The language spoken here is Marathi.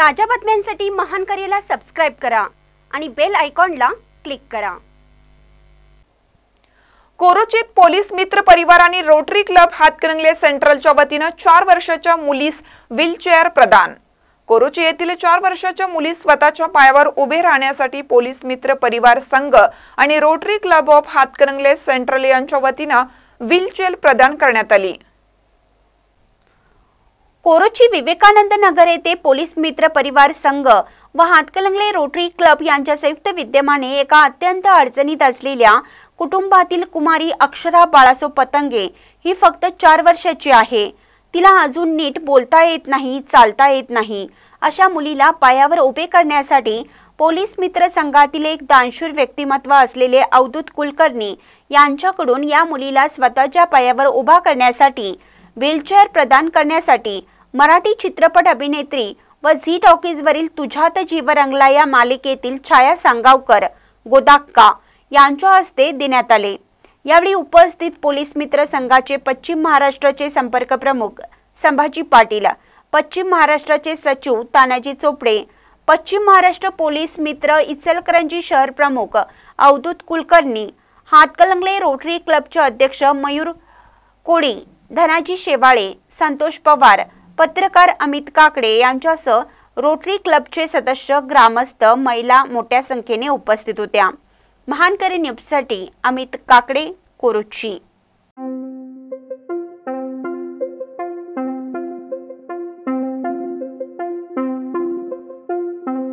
ताज्या बातम्यांसाठी महान करेला सबस्क्राईब करा आणि बेल आयकॉनला क्लिक करा कोरोचित पोलीस मित्र परिवार आणि रोटरी क्लब हातकरंगले सेंट्रलच्या वतीनं चार वर्षाच्या मुलीस व्हीलचेअर प्रदान कोरोची येथील चार वर्षाच्या मुली स्वतःच्या पायावर उभे राहण्यासाठी पोलीस मित्र परिवार संघ आणि Rotary Club of Hatkanangale central यांच्या वतीनं व्हीलचेअर प्रदान करण्यात आली कोरोची विवेकानंद नगर येथे पोलीस मित्र परिवार संघ व हातकलंगले रोटरी क्लब यांच्या संयुक्त विद्यमाने एका अत्यंत अडचणीत असलेल्या कुटुंबातील कुमारी अक्षरा बाळासो पतंगे ही फक्त चार वर्षाची आहे तिला अजून नीट बोलता येत नाही चालता येत नाही अशा मुलीला पायावर उभे करण्यासाठी पोलीस मित्र संघातील एक दानशूर व्यक्तिमत्व असलेले अवधूत कुलकर्णी यांच्याकडून या मुलीला स्वतःच्या पायावर उभा करण्यासाठी व्हीलचेअर प्रदान करण्यासाठी मराठी चित्रपट अभिनेत्री व झी टॉकीजवरील तुझ्यात जीव रंगला या मालिकेतील छाया सांगावकर गोदाक्का यांच्या हस्ते देण्यात आले यावेळी उपस्थित पोलीस मित्र संघाचे पश्चिम महाराष्ट्राचे संपर्क प्रमुख संभाजी पाटील पश्चिम महाराष्ट्राचे सचिव तानाजी चोपडे पश्चिम महाराष्ट्र पोलीस मित्र इचलकरंजी शहर प्रमुख अवधूत कुलकर्णी हातकलंगले रोटरी क्लबचे अध्यक्ष मयूर कोळी धनाजी शेवाळे संतोष पवार पत्रकार अमित काकडे यांच्यासह रोटरी क्लबचे सदस्य ग्रामस्थ महिला मोठ्या संख्येने उपस्थित होत्या महानकरी न्यूजसाठी अमित काकडे कोरुची